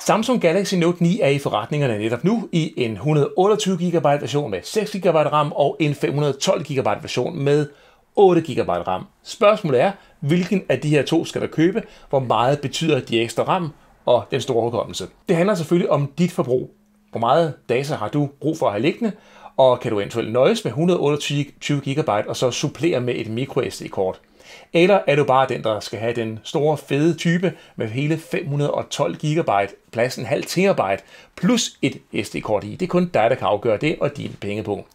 Samsung Galaxy Note 9 er i forretningerne netop nu i en 128 GB version med 6 GB RAM og en 512 GB version med 8 GB RAM. Spørgsmålet er, hvilken af de her to skal der købe? Hvor meget betyder de ekstra RAM og den store hukommelse? Det handler selvfølgelig om dit forbrug. Hvor meget data har du brug for at have liggende? Og kan du eventuelt nøjes med 128 GB og så supplere med et microSD-kort? Eller er du bare den, der skal have den store, fede type med hele 512 GB, plads en halv terabyte, plus et SD-kort i. Det er kun dig, der kan afgøre det og dine penge på.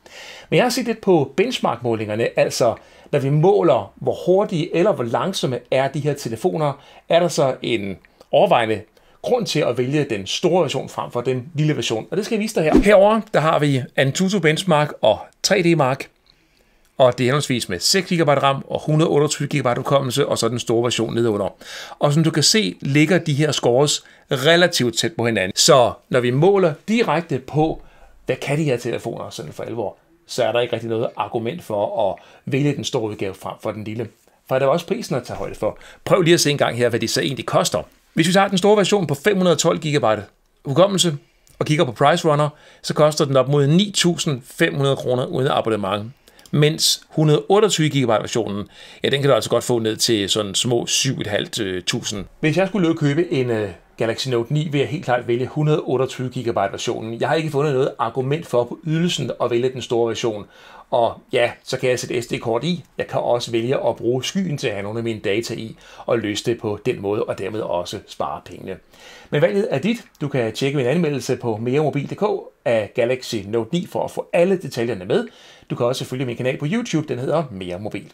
Men jeg har set lidt på benchmark-målingerne, altså når vi måler, hvor hurtige eller hvor langsomme er de her telefoner, er der så en overvejende grund til at vælge den store version frem for den lille version. Og det skal jeg vise dig her. Herover der har vi Antutu Benchmark og 3D Mark og det er henholdsvis med 6 GB RAM og 128 GB hukommelse, og så den store version nedenunder. Og som du kan se, ligger de her scores relativt tæt på hinanden. Så når vi måler direkte på, hvad kan de her telefoner sådan for alvor, så er der ikke rigtig noget argument for at vælge den store udgave frem for den lille. For der er også prisen at tage højde for. Prøv lige at se en gang her, hvad de så egentlig koster. Hvis vi tager den store version på 512 GB hukommelse og kigger på Price Runner, så koster den op mod 9.500 kroner uden abonnement mens 128 GB versionen, ja, den kan du altså godt få ned til sådan små 7.500. Øh, Hvis jeg skulle løbe købe en øh, Galaxy Note 9 vil jeg helt klart vælge 128 GB versionen. Jeg har ikke fundet noget argument for på ydelsen at vælge den store version. Og ja, så kan jeg sætte SD-kort i. Jeg kan også vælge at bruge skyen til at have nogle af mine data i og løse det på den måde og dermed også spare pengene. Men valget er dit. Du kan tjekke min anmeldelse på meremobil.dk af Galaxy Note 9 for at få alle detaljerne med. Du kan også følge min kanal på YouTube. Den hedder Mere Mobil.